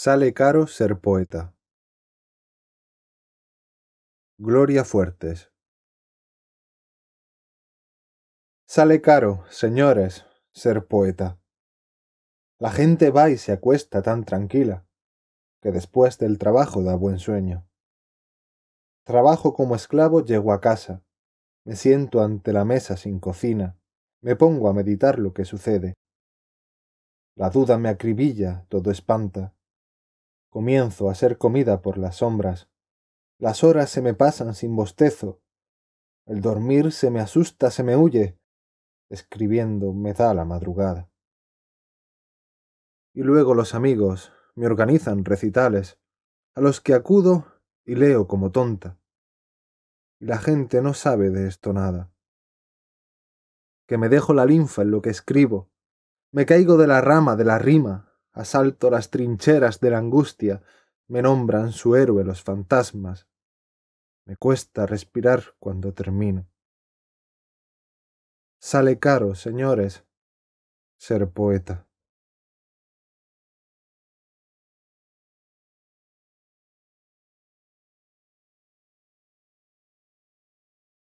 Sale caro ser poeta. Gloria Fuertes. Sale caro, señores, ser poeta. La gente va y se acuesta tan tranquila, que después del trabajo da buen sueño. Trabajo como esclavo, llego a casa, me siento ante la mesa sin cocina, me pongo a meditar lo que sucede. La duda me acribilla, todo espanta Comienzo a ser comida por las sombras. Las horas se me pasan sin bostezo. El dormir se me asusta, se me huye. Escribiendo me da la madrugada. Y luego los amigos me organizan recitales, a los que acudo y leo como tonta. Y la gente no sabe de esto nada. Que me dejo la linfa en lo que escribo, me caigo de la rama, de la rima, asalto las trincheras de la angustia, me nombran su héroe los fantasmas. Me cuesta respirar cuando termino. Sale caro, señores, ser poeta.